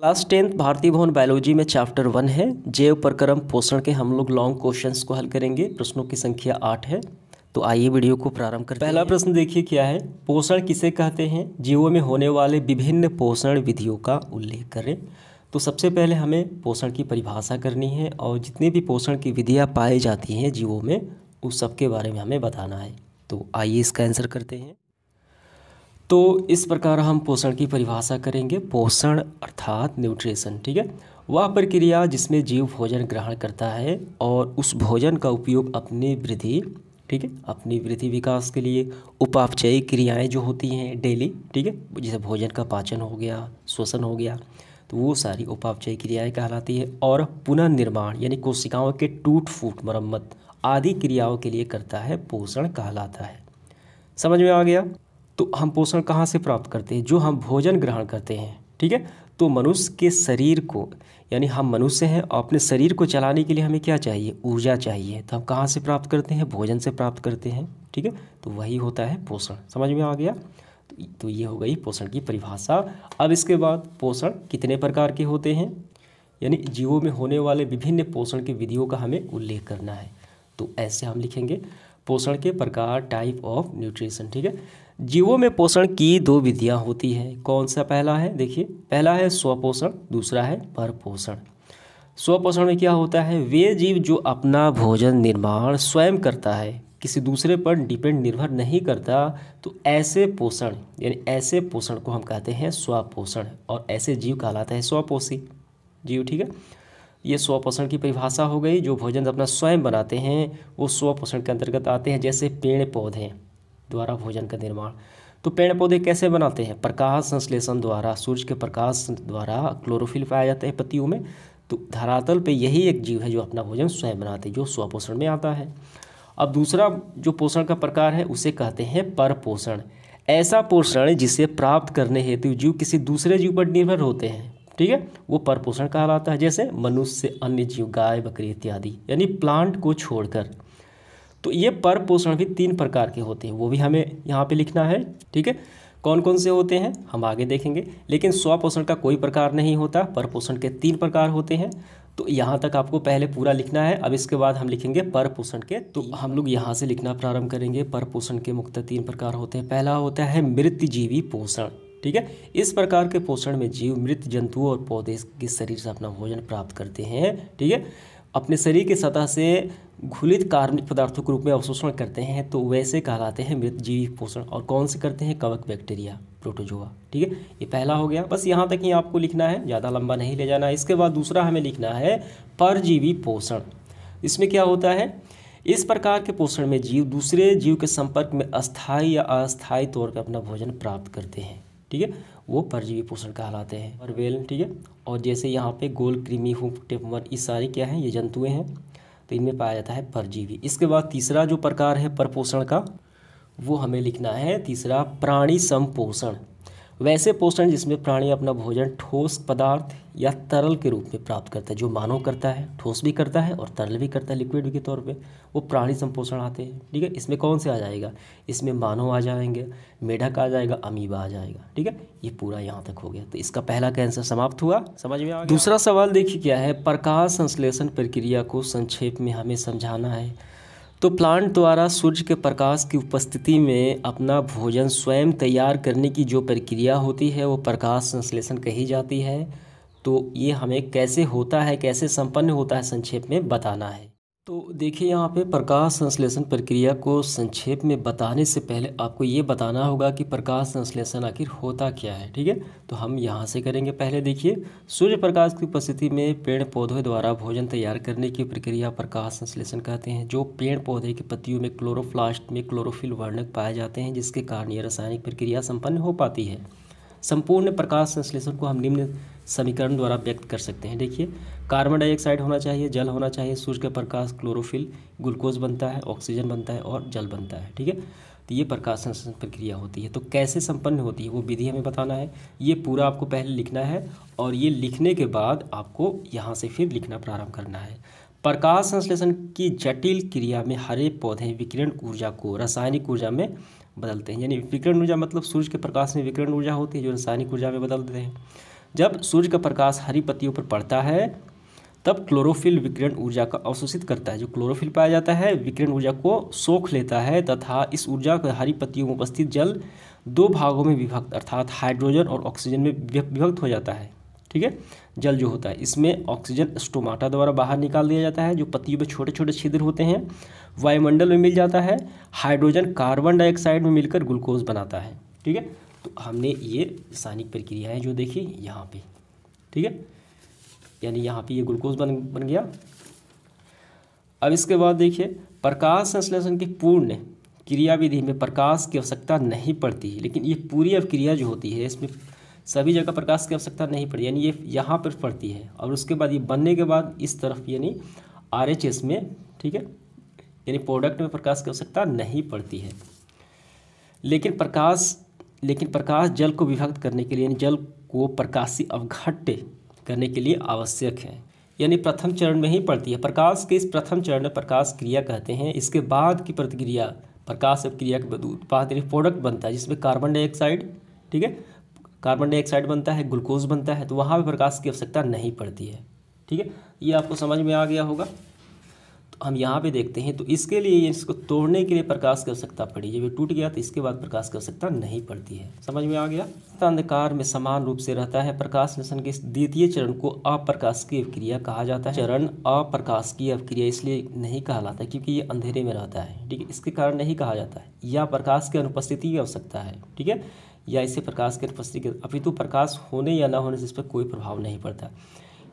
class tenth भारतीय भवन biology में चैप्टर वन है जैव प्रक्रम पोषण के हम लोग लॉन्ग क्वेश्चंस को हल करेंगे प्रश्नों की संख्या आठ है तो आइए वीडियो को प्रारंभ करते पहला प्रश्न देखिए क्या है पोषण किसे कहते हैं जीवों में होने वाले विभिन्न पोषण विधियों का उल्लेख करें तो सबसे पहले हमें पोषण की परिभाषा करनी है और जितनी भी पोषण की विधियाँ पाई जाती हैं जीवों में उस सब के बारे में हमें बताना है तो आइए इसका आंसर करते हैं तो इस प्रकार हम पोषण की परिभाषा करेंगे पोषण अर्थात न्यूट्रिशन ठीक है वह प्रक्रिया जिसमें जीव भोजन ग्रहण करता है और उस भोजन का उपयोग अपनी वृद्धि ठीक है अपनी वृद्धि विकास के लिए उपापचयी क्रियाएं जो होती हैं डेली ठीक है जैसे भोजन का पाचन हो गया श्वसन हो गया तो वो सारी उपापचयी क्रियाएं कहलाती है और पुनर्निर्माण यानी कोशिकाओं के टूट फूट मरम्मत आदि क्रियाओं के लिए करता है पोषण कहलाता है समझ में आ गया तो हम पोषण कहाँ से प्राप्त करते हैं जो हम भोजन ग्रहण करते हैं ठीक है तो मनुष्य के शरीर को यानी हम मनुष्य हैं और अपने शरीर को चलाने के लिए हमें क्या चाहिए ऊर्जा चाहिए तो हम कहाँ से प्राप्त करते हैं भोजन से प्राप्त करते हैं ठीक है तो वही होता है पोषण समझ में आ गया तो ये तो हो गई पोषण की परिभाषा अब इसके बाद पोषण कितने प्रकार के होते हैं यानी जीवों में होने वाले विभिन्न पोषण की विधियों का हमें उल्लेख करना है तो ऐसे हम लिखेंगे पोषण के प्रकार टाइप ऑफ न्यूट्रिशन ठीक है जीवों में पोषण की दो विधियाँ होती हैं कौन सा पहला है देखिए पहला है स्वपोषण दूसरा है परपोषण स्वपोषण में क्या होता है वे जीव जो अपना भोजन निर्माण स्वयं करता है किसी दूसरे पर डिपेंड निर्भर नहीं करता तो ऐसे पोषण यानी ऐसे पोषण को हम कहते हैं स्वपोषण और ऐसे जीव कहलाता है स्वपोषी जीव ठीक है ये स्वपोषण की परिभाषा हो गई जो भोजन अपना स्वयं बनाते हैं वो स्वपोषण के अंतर्गत आते हैं जैसे पेड़ पौधे द्वारा भोजन का निर्माण तो पेड़ पौधे कैसे बनाते हैं प्रकाश संश्लेषण द्वारा सूर्य के प्रकाश द्वारा क्लोरोफिल पाया जाता है पत्तियों में तो धरातल पे यही एक जीव है जो अपना भोजन स्वयं बनाते हैं जो स्वपोषण में आता है अब दूसरा जो पोषण का प्रकार है उसे कहते हैं परपोषण ऐसा पोषण जिसे प्राप्त करने हेतु जीव किसी दूसरे जीव पर निर्भर होते हैं ठीक है वो परपोषण कहलाता है जैसे मनुष्य अन्य जीव गाय बकरी इत्यादि यानी प्लांट को छोड़कर तो ये पर पोषण भी तीन प्रकार के होते हैं वो भी हमें यहाँ पे लिखना है ठीक है कौन कौन से होते हैं हम आगे देखेंगे लेकिन स्वपोषण का कोई प्रकार नहीं होता पर पोषण के तीन प्रकार होते हैं तो यहाँ तक आपको पहले पूरा लिखना है अब इसके बाद हम लिखेंगे पर पोषण के तो हम लोग यहाँ से लिखना प्रारंभ करेंगे पर पोषण के मुख्य तीन प्रकार होते हैं पहला होता है जीवी पोषण ठीक है इस प्रकार के पोषण में जीव मृत जंतुओं और पौधे के शरीर से अपना भोजन प्राप्त करते हैं ठीक है अपने शरीर की सतह से घुलित कार्बनिक पदार्थों के रूप में अवशोषण करते हैं तो वैसे कहलाते हैं मृत जीवी पोषण और कौन से करते हैं कवक बैक्टीरिया प्रोटोजोआ ठीक है ये पहला हो गया बस यहाँ तक ही आपको लिखना है ज़्यादा लंबा नहीं ले जाना है इसके बाद दूसरा हमें लिखना है परजीवी पोषण इसमें क्या होता है इस प्रकार के पोषण में जीव दूसरे जीव के संपर्क में अस्थाई या अस्थायी तौर पर अपना भोजन प्राप्त करते हैं ठीक है वो परजीवी पोषण कहलाते हैं और वेल ठीक है और जैसे यहाँ पे गोल क्रीमी हुक टेपमर इस सारे क्या हैं ये जंतुएं हैं तो इनमें पाया जाता है परजीवी इसके बाद तीसरा जो प्रकार है परपोषण का वो हमें लिखना है तीसरा प्राणी संपोषण वैसे पोषण जिसमें प्राणी अपना भोजन ठोस पदार्थ या तरल के रूप में प्राप्त करता है जो मानव करता है ठोस भी करता है और तरल भी करता है लिक्विड के तौर पे वो प्राणी संपोषण आते हैं ठीक है इसमें कौन से आ जाएगा इसमें मानव आ जाएंगे मेढक आ जाएगा अमीबा आ जाएगा ठीक है ये पूरा यहाँ तक हो गया तो इसका पहला कैंसर समाप्त हुआ समझ में आ दूसरा सवाल देखिए क्या है प्रकाश संश्लेषण प्रक्रिया को संक्षेप में हमें समझाना है तो प्लांट द्वारा सूर्य के प्रकाश की उपस्थिति में अपना भोजन स्वयं तैयार करने की जो प्रक्रिया होती है वो प्रकाश संश्लेषण कही जाती है तो ये हमें कैसे होता है कैसे संपन्न होता है संक्षेप में बताना है तो देखिए यहाँ पे प्रकाश संश्लेषण प्रक्रिया को संक्षेप में बताने से पहले आपको ये बताना होगा कि प्रकाश संश्लेषण आखिर होता क्या है ठीक है तो हम यहाँ से करेंगे पहले देखिए सूर्य प्रकाश की उपस्थिति में पेड़ पौधों द्वारा भोजन तैयार करने की प्रक्रिया प्रकाश संश्लेषण कहते हैं जो पेड़ पौधे की पत्तियों में क्लोरोफ्लास्ट में क्लोरोफिल वर्णक पाए जाते हैं जिसके कारण यह रासायनिक प्रक्रिया सम्पन्न हो पाती है संपूर्ण प्रकाश संश्लेषण को हम निम्न समीकरण द्वारा व्यक्त कर सकते हैं देखिए कार्बन डाइऑक्साइड होना चाहिए जल होना चाहिए सूर्य का प्रकाश क्लोरोफिल ग्लूकोज बनता है ऑक्सीजन बनता है और जल बनता है ठीक है तो ये प्रकाश संश्लेषण प्रक्रिया होती है तो कैसे संपन्न होती है वो विधि हमें बताना है ये पूरा आपको पहले लिखना है और ये लिखने के बाद आपको यहाँ से फिर लिखना प्रारंभ करना है प्रकाश संश्लेषण की जटिल क्रिया में हरे पौधे विकिरण ऊर्जा को रासायनिक ऊर्जा में बदलते हैं यानी विकिरण ऊर्जा मतलब सूर्य के प्रकाश में विकिरण ऊर्जा होती है जो रासायनिक ऊर्जा में बदल देते हैं जब सूर्य का प्रकाश हरी पत्तियों पर पड़ता है तब क्लोरोफिल विकिरण ऊर्जा का अवशोषित करता है जो क्लोरोफिल पाया जाता है विकिरण ऊर्जा को सोख लेता है तथा इस ऊर्जा का हरी पत्तियों में उपस्थित जल दो भागों में विभक्त अर्थात हाइड्रोजन और ऑक्सीजन में विभक्त हो जाता है ठीक है जल जो होता है इसमें ऑक्सीजन स्टोमाटा द्वारा बाहर निकाल दिया जाता है जो पत्तियों में छोटे छोटे छिद्र होते हैं वायुमंडल में मिल जाता है हाइड्रोजन कार्बन डाइऑक्साइड में मिलकर ग्लूकोज बनाता है ठीक है तो हमने ये रासायनिक प्रक्रियाएँ जो देखी यहाँ पे ठीक है यानी यहाँ पे ये ग्लूकोज बन बन गया अब इसके बाद देखिए प्रकाश संश्लेषण की पूर्ण क्रियाविधि में प्रकाश की आवश्यकता नहीं पड़ती लेकिन ये पूरी अवक्रिया जो होती है इसमें सभी जगह प्रकाश की आवश्यकता नहीं पड़ती यानी ये यहाँ पर पड़ती है और उसके बाद ये बनने के बाद इस तरफ यानी आर एच एस में ठीक है यानी प्रोडक्ट में प्रकाश की आवश्यकता नहीं पड़ती है लेकिन प्रकाश लेकिन प्रकाश जल को विभक्त करने के लिए यानी जल को प्रकाशी अवघट्य करने के लिए आवश्यक है यानी प्रथम चरण में ही पड़ती है प्रकाश के इस प्रथम चरण में प्रकाश क्रिया कहते हैं इसके बाद की प्रतिक्रिया प्रकाश क्रिया के उत्पाद यानी प्रोडक्ट बनता है जिसमें कार्बन डाइऑक्साइड ठीक है कार्बन डाइऑक्साइड बनता है ग्लूकोज बनता है तो वहाँ भी प्रकाश की आवश्यकता नहीं पड़ती है ठीक है ये आपको समझ में आ गया होगा तो हम यहाँ पे देखते हैं तो इसके लिए इसको तोड़ने के लिए प्रकाश की आवश्यकता पड़ी जब ये टूट गया तो इसके बाद प्रकाश की आवश्यकता नहीं पड़ती है समझ में आ गया अंधकार में समान रूप से रहता है प्रकाश निशन के द्वितीय चरण को अप्रकाश की अवक्रिया कहा जाता है चरण अप्रकाश की अवक्रिया इसलिए नहीं कहलाता क्योंकि ये अंधेरे में रहता है ठीक है इसके कारण नहीं कहा जाता है या प्रकाश की अनुपस्थिति की आवश्यकता है ठीक है या इसे प्रकाश की अनुपस्थिति अपितु प्रकाश होने या ना होने से इस पर कोई प्रभाव नहीं पड़ता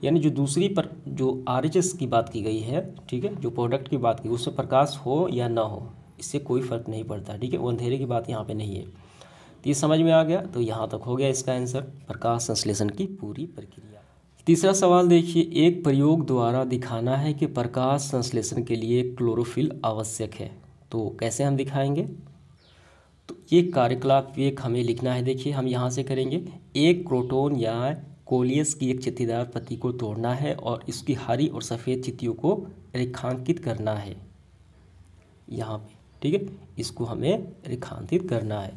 यानी जो दूसरी पर जो आर की बात की गई है ठीक है जो प्रोडक्ट की बात की उसमें प्रकाश हो या ना हो इससे कोई फ़र्क नहीं पड़ता ठीक है वो अंधेरे की बात यहाँ पे नहीं है तो ये समझ में आ गया तो यहाँ तक हो गया इसका आंसर प्रकाश संश्लेषण की पूरी प्रक्रिया तीसरा सवाल देखिए एक प्रयोग द्वारा दिखाना है कि प्रकाश संश्लेषण के लिए क्लोरोफिल आवश्यक है तो कैसे हम दिखाएंगे तो ये कार्यकलाप एक हमें लिखना है देखिए हम यहाँ से करेंगे एक प्रोटोन या कोलियस की एक चित्तीदार पत्ती को तोड़ना है और इसकी हरी और सफ़ेद चित्तियों को रेखांकित करना है यहाँ पे ठीक है इसको हमें रेखांकित करना है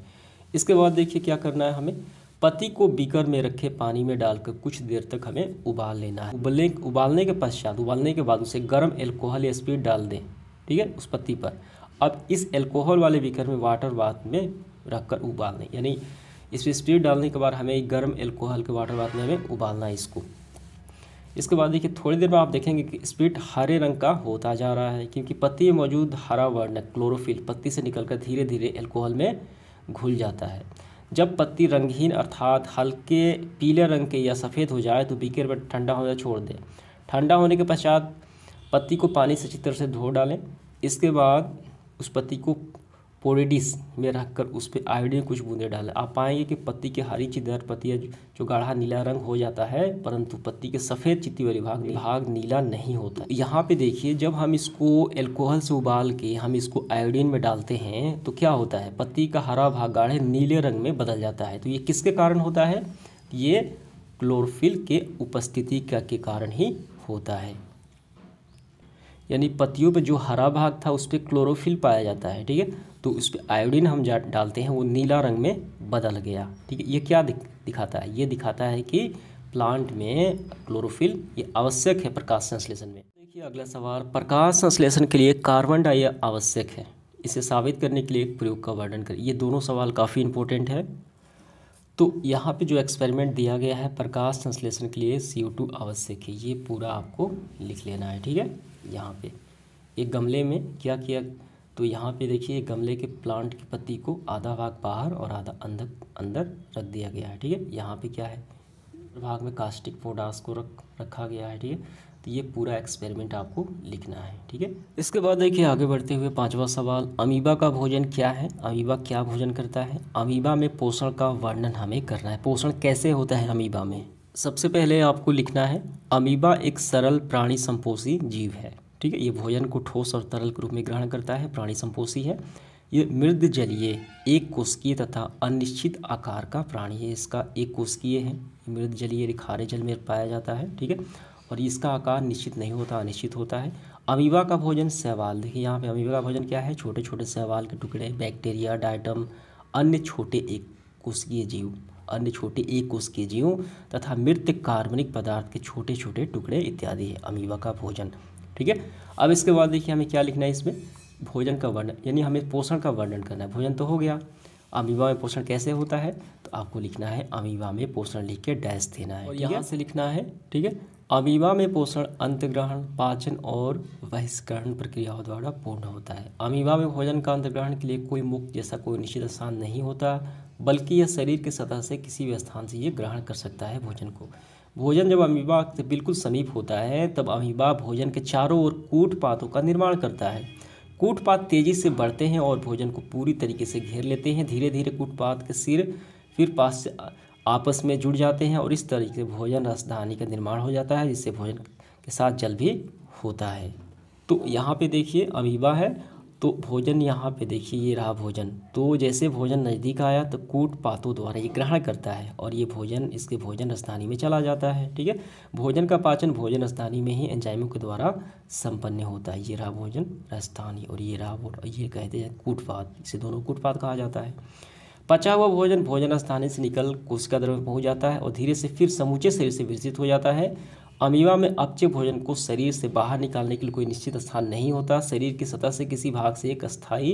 इसके बाद देखिए क्या करना है हमें पति को बीकर में रखे पानी में डालकर कुछ देर तक हमें उबाल लेना है उबलने उबालने के पश्चात उबालने के बाद उसे गर्म एल्कोहल या स्पीड डाल दें ठीक है उस पत्ती पर अब इस एल्कोहल वाले बीकर में वाटर बाथ में रखकर उबाल दें यानी इसमें स्प्रिट डालने के बाद हमें गर्म एल्कोहल के वाटर बाद में हमें उबालना है इसको इसके बाद देखिए थोड़ी देर में आप देखेंगे कि स्प्रिट हरे रंग का होता जा रहा है क्योंकि पत्ती में मौजूद हरा वर्ण क्लोरोफिल पत्ती से निकलकर धीरे धीरे एल्कोहल में घुल जाता है जब पत्ती रंगहीन अर्थात हल्के पीले रंग के या सफ़ेद हो जाए तो बीकर पर ठंडा होना छोड़ दें ठंडा होने के पश्चात पत्ती को पानी से अच्छी तरह से धो डालें इसके बाद उस पत्ती को पोरेडिस में रखकर उस पर आयोडीन कुछ बूंदे डालें आप पाएंगे कि पत्ती के हरी चिदार पत्तियाँ जो गाढ़ा नीला रंग हो जाता है परंतु पत्ती के सफ़ेद चित्ती वाले भाग भाग नीला नहीं होता यहाँ पे देखिए जब हम इसको एल्कोहल से उबाल के हम इसको आयोडीन में डालते हैं तो क्या होता है पत्ती का हरा भाग गाढ़े नीले रंग में बदल जाता है तो ये किसके कारण होता है ये क्लोरोफिल के उपस्थिति का के कारण ही होता है यानी पत्तियों पर जो हरा भाग था उस पर क्लोरोफिल पाया जाता है ठीक है तो उस पर आयोडीन हम डालते हैं वो नीला रंग में बदल गया ठीक है ये क्या दिखाता है ये दिखाता है कि प्लांट में क्लोरोफिल ये आवश्यक है प्रकाश संश्लेषण में देखिए अगला सवाल प्रकाश संश्लेषण के लिए कार्बन डाई आवश्यक है इसे साबित करने के लिए प्रयोग का वर्णन करें ये दोनों सवाल काफ़ी इंपॉर्टेंट है तो यहाँ पे जो एक्सपेरिमेंट दिया गया है प्रकाश संश्लेषण के लिए सी आवश्यक है ये पूरा आपको लिख लेना है ठीक है यहाँ पे एक गमले में क्या किया तो यहाँ पे देखिए गमले के प्लांट की पत्ती को आधा भाग बाहर और आधा अंदर अंदर रख दिया गया है ठीक है यहाँ पे क्या है भाग में कास्टिक पोडास को रख रखा गया है ठीक है तो ये पूरा एक्सपेरिमेंट आपको लिखना है ठीक है इसके बाद देखिए आगे बढ़ते हुए पाँचवा सवाल अमीबा का भोजन क्या है अमीबा क्या भोजन करता है अमीबा में पोषण का वर्णन हमें करना है पोषण कैसे होता है अमीबा में सबसे पहले आपको लिखना है अमीबा एक सरल प्राणी संपोषी जीव है ठीक है ये भोजन को ठोस और तरल के रूप में ग्रहण करता है प्राणी संपोषी है ये मृद जलीय एक कोशकीय तथा अनिश्चित आकार का प्राणी है इसका एक कोशकीय है मृद जलीय खारे जल में पाया जाता है ठीक है और इसका आकार निश्चित नहीं होता अनिश्चित होता है अमीबा का भोजन सहवाल देखिए यहाँ पे अमीबा का भोजन क्या है छोटे छोटे सहवाल के टुकड़े बैक्टीरिया डायटम अन्य छोटे एक कोशकीय जीव अन्य छोटे एक कोशकीय जीव तथा मृत कार्बनिक पदार्थ के छोटे छोटे टुकड़े इत्यादि है अमीबा का भोजन ठीक है अब इसके बाद देखिए हमें क्या लिखना है इसमें भोजन का वर्णन यानी हमें पोषण का वर्णन करना है भोजन तो हो गया अमीबा में पोषण कैसे होता है तो आपको लिखना है अमीबा में पोषण लिख के डैश देना है यहाँ से लिखना है ठीक है अमीबा में पोषण अंतग्रहण पाचन और बहिष्करण प्रक्रियाओं द्वारा पूर्ण होता है अमीबा में भोजन का अंतग्रहण के लिए कोई मुक्त जैसा कोई निश्चित स्थान नहीं होता बल्कि यह शरीर के सतह से किसी भी स्थान से ये ग्रहण कर सकता है भोजन को भोजन जब अमीबा के बिल्कुल समीप होता है तब अमीबा भोजन के चारों ओर कूटपातों का निर्माण करता है कूटपात तेज़ी से बढ़ते हैं और भोजन को पूरी तरीके से घेर लेते हैं धीरे धीरे कूटपात के सिर फिर पास से आपस में जुड़ जाते हैं और इस तरीके से भोजन राजधानी का निर्माण हो जाता है जिससे भोजन के साथ जल भी होता है तो यहाँ पे देखिए अमीबा है तो भोजन यहाँ पे देखिए ये रहा भोजन तो जैसे भोजन नज़दीक आया तो कूट पातों द्वारा ये ग्रहण करता है और ये भोजन इसके भोजन स्थानी में चला जाता है ठीक है भोजन का पाचन भोजन स्थानी में ही एंजाइमों के द्वारा संपन्न होता है ये रहा भोजन स्थानीय और ये रहा और ये कहते हैं कूटपात इसे दोनों कूटपात कहा जाता है पचा हुआ भोजन भोजन स्थानीय से निकल कोशिका द्रव्य पहुँच जाता है और धीरे से फिर समूचे शरीर से विकसित हो जाता है अमीबा में अपचे भोजन को शरीर से बाहर निकालने के लिए कोई निश्चित स्थान नहीं होता शरीर की सतह से किसी भाग से एक अस्थायी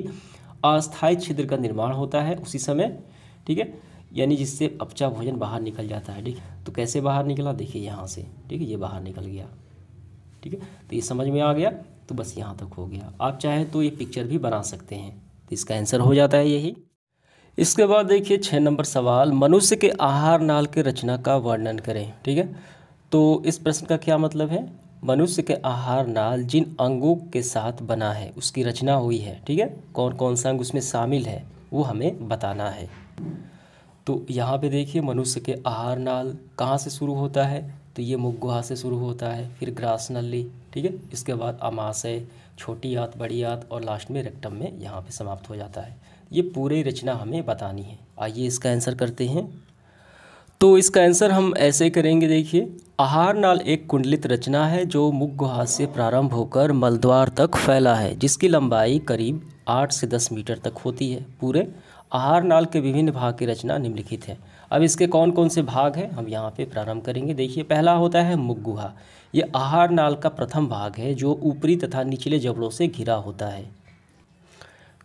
अस्थायी छिद्र का निर्माण होता है उसी समय ठीक है यानी जिससे अपचा भोजन बाहर निकल जाता है ठीक तो कैसे बाहर निकला देखिए यहाँ से ठीक है ये बाहर निकल गया ठीक है तो ये समझ में आ गया तो बस यहाँ तक हो गया आप चाहें तो ये पिक्चर भी बना सकते हैं तो इसका आंसर हो जाता है यही इसके बाद देखिए छः नंबर सवाल मनुष्य के आहार नाल के रचना का वर्णन करें ठीक है तो इस प्रश्न का क्या मतलब है मनुष्य के आहार नाल जिन अंगों के साथ बना है उसकी रचना हुई है ठीक है कौन कौन सा अंग उसमें शामिल है वो हमें बताना है तो यहाँ पे देखिए मनुष्य के आहार नाल कहाँ से शुरू होता है तो ये मुगुहा गुहा से शुरू होता है फिर ग्रास नली ठीक है इसके बाद अमाशय छोटी आत बड़ी आत और लास्ट में रेक्टम में यहाँ पे समाप्त हो जाता है ये पूरी रचना हमें बतानी है आइए इसका आंसर करते हैं तो इसका आंसर हम ऐसे करेंगे देखिए आहार नाल एक कुंडलित रचना है जो मुख गुहा से प्रारंभ होकर मलद्वार तक फैला है जिसकी लंबाई करीब आठ से दस मीटर तक होती है पूरे आहार नाल के विभिन्न भाग की रचना निम्नलिखित है अब इसके कौन कौन से भाग हैं हम यहाँ पे प्रारंभ करेंगे देखिए पहला होता है मुख गुहा ये आहार नाल का प्रथम भाग है जो ऊपरी तथा निचले जबड़ों से घिरा होता है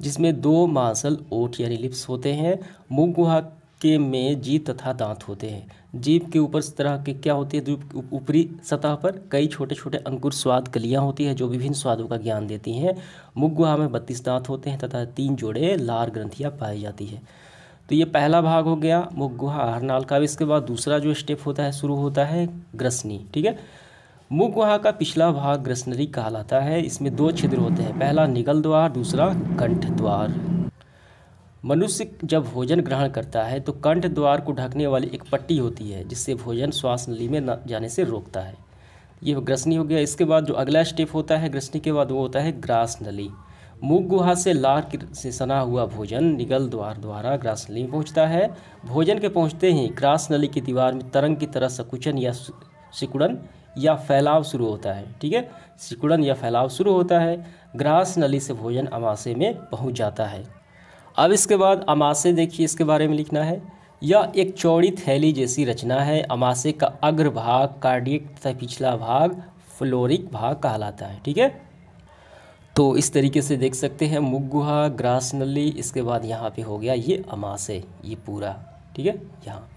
जिसमें दो मांसल ओठ यानी लिप्स होते हैं मुख गुहा के में जीत तथा दांत होते हैं जीव के ऊपर तरह के क्या होती है द्वीप ऊपरी सतह पर कई छोटे छोटे अंकुर स्वाद कलियाँ होती है जो विभिन्न स्वादों का ज्ञान देती हैं मुगुहा में बत्तीस दांत होते हैं तथा तीन जोड़े लार ग्रंथियाँ पाई जाती है तो ये पहला भाग हो गया मुगुहा हरनाल का इसके बाद दूसरा जो स्टेप होता है शुरू होता है ग्रसनी ठीक है मुगुहा का पिछला भाग ग्रसनरी कहलाता है इसमें दो छिद्र होते हैं पहला निगल द्वार दूसरा कंठ द्वार मनुष्य जब भोजन ग्रहण करता है तो कंठ द्वार को ढकने वाली एक पट्टी होती है जिससे भोजन श्वास नली में न जाने से रोकता है ये ग्रसनी हो गया इसके बाद जो अगला स्टेप होता है ग्रसनी के बाद वो होता है ग्रास नली मूग गुहा से लार से सना हुआ भोजन निगल द्वार द्वारा ग्रास नली में पहुँचता है भोजन के पहुँचते ही ग्रास नली की दीवार में तरंग की तरह सकुचन या सिकुड़न या फैलाव शुरू होता है ठीक है सिकुड़न या फैलाव शुरू होता है ग्रास नली से भोजन अमाशय में पहुँच जाता है अब इसके बाद अमासे देखिए इसके बारे में लिखना है यह एक चौड़ी थैली जैसी रचना है अमासे का अग्रभाग कार्डियक तथा पिछला भाग फ्लोरिक भाग कहलाता है ठीक है तो इस तरीके से देख सकते हैं मुगुहा ग्रास नली इसके बाद यहाँ पे हो गया ये अमासे ये पूरा ठीक है यहाँ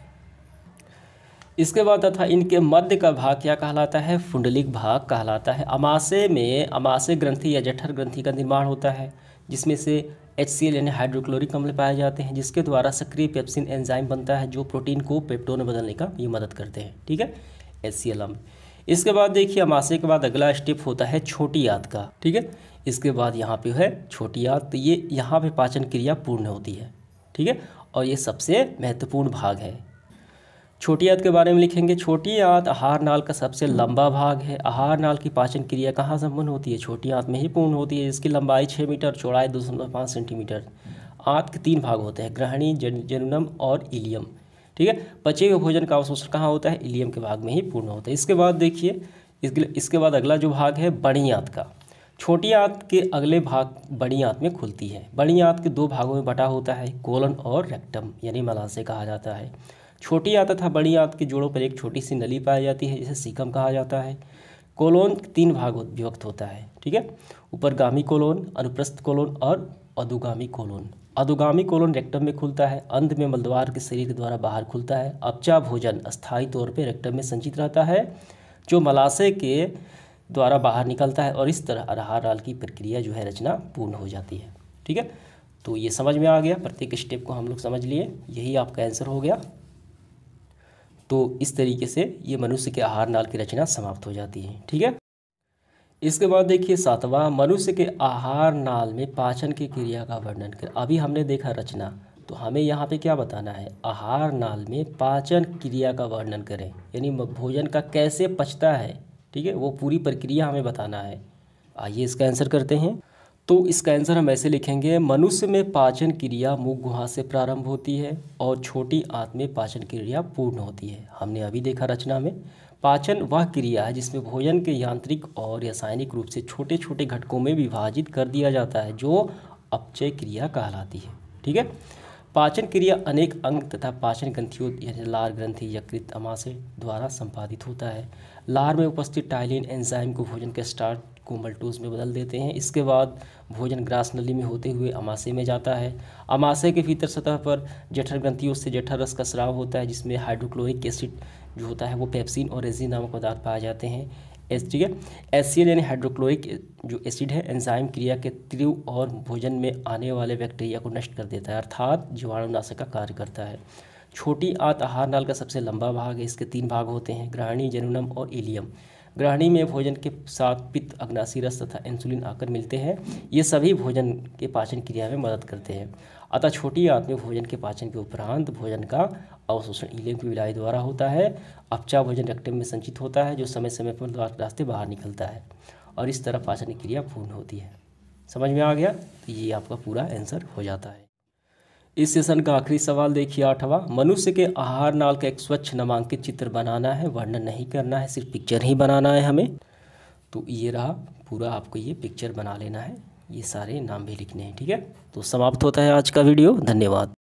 इसके बाद तथा इनके मध्य का भाग क्या कहलाता है फुंडलिक भाग कहलाता है अमासे में अमासे ग्रंथि या जठर ग्रंथि का निर्माण होता है जिसमें से एच सी यानी हाइड्रोक्लोरिक अम्ल पाए जाते हैं जिसके द्वारा सक्रिय पेप्सिन एंजाइम बनता है जो प्रोटीन को पेप्टोन में बदलने का ये मदद करते हैं ठीक है एच सी एल अम्ल इसके बाद देखिए अमाशे के बाद अगला स्टेप होता है छोटी याद का ठीक है इसके बाद यहाँ पे है छोटी याद तो ये यहाँ पे पाचन क्रिया पूर्ण होती है ठीक है और ये सबसे महत्वपूर्ण भाग है छोटी आंत के बारे में लिखेंगे छोटी आंत आहार नाल का सबसे लंबा भाग है आहार नाल की पाचन क्रिया कहाँ संपन्न होती है छोटी आंत में ही पूर्ण होती है इसकी लंबाई छः मीटर चौड़ाई दो पाँच सेंटीमीटर आंत के तीन भाग होते हैं ग्रहणी जनुनम और इलियम ठीक है पचे हुए भोजन का अवशोषण कहाँ होता है इलियम के भाग में ही पूर्ण होता है इसके बाद देखिए इसके इसके बाद अगला जो भाग है बड़ी आंत का छोटी आंत के अगले भाग बड़ी आंत में खुलती है बड़ी आंत के दो भागों में बटा होता है कोलन और रेक्टम यानी मलाशय कहा जाता है छोटी आंत तथा बड़ी आंत के जोड़ों पर एक छोटी सी नली पाई जाती है जिसे सीकम कहा जाता है कोलोन तीन भाग विभक्त होता है ठीक है ऊपरगामी कोलोन अनुप्रस्थ कोलोन और अधोगामी कोलोन अधोगामी कोलोन रेक्टम में खुलता है अंध में मलद्वार के शरीर के द्वारा बाहर खुलता है अपचा भोजन अस्थायी तौर पर रेक्टम में संचित रहता है जो मलाशय के द्वारा बाहर निकलता है और इस तरह आहार की प्रक्रिया जो है रचना पूर्ण हो जाती है ठीक है तो ये समझ में आ गया प्रत्येक स्टेप को हम लोग समझ लिए यही आपका आंसर हो गया तो इस तरीके से ये मनुष्य के आहार नाल की रचना समाप्त हो जाती है ठीक है इसके बाद देखिए सातवां मनुष्य के आहार नाल में पाचन की क्रिया का वर्णन कर अभी हमने देखा रचना तो हमें यहाँ पे क्या बताना है आहार नाल में पाचन क्रिया का वर्णन करें यानी भोजन का कैसे पचता है ठीक है वो पूरी प्रक्रिया हमें बताना है आइए इसका आंसर करते हैं तो इसका आंसर हम ऐसे लिखेंगे मनुष्य में पाचन क्रिया मुख गुहा से प्रारंभ होती है और छोटी आंत में पाचन क्रिया पूर्ण होती है हमने अभी देखा रचना में पाचन वह क्रिया है जिसमें भोजन के यांत्रिक और रासायनिक रूप से छोटे छोटे घटकों में विभाजित कर दिया जाता है जो अपचय क्रिया कहलाती है ठीक है पाचन क्रिया अनेक अंग तथा पाचन ग्रंथियों यानी लार ग्रंथि यकृत अमाशय द्वारा संपादित होता है लार में उपस्थित टाइलिन एंजाइम को भोजन के स्टार्ट को मल्टोज में बदल देते हैं इसके बाद भोजन ग्रास नली में होते हुए अमाशय में जाता है अमाशय के भीतर सतह पर जठर ग्रंथियों से जठर रस का स्राव होता है जिसमें हाइड्रोक्लोरिक एसिड जो होता है वो पेप्सिन और एजी नामक पदार्थ पाए जाते हैं एस ठीक है एस यानी हाइड्रोक्लोरिक जो एसिड है एंजाइम क्रिया के त्रिव और भोजन में आने वाले बैक्टीरिया को नष्ट कर देता है अर्थात जीवाणुनाशक का कार्य करता है छोटी आत आहार नाल का सबसे लंबा भाग है इसके तीन भाग होते हैं ग्रहणी जनुनम और इलियम ग्रहणी में भोजन के साथ पित्त अग्नासी रस तथा इंसुलिन आकर मिलते हैं ये सभी भोजन के पाचन क्रिया में मदद करते हैं अतः छोटी आंत में भोजन के पाचन के उपरांत भोजन का अवशोषण ईलियम की विलाई द्वारा होता है अपचा भोजन रेक्टम में संचित होता है जो समय समय पर रास्ते बाहर निकलता है और इस तरह पाचन क्रिया पूर्ण होती है समझ में आ गया तो ये आपका पूरा आंसर हो जाता है इस सेशन का आखिरी सवाल देखिए आठवां मनुष्य के आहार नाल का एक स्वच्छ नामांकित चित्र बनाना है वर्णन नहीं करना है सिर्फ पिक्चर ही बनाना है हमें तो ये रहा पूरा आपको ये पिक्चर बना लेना है ये सारे नाम भी लिखने हैं ठीक है तो समाप्त होता है आज का वीडियो धन्यवाद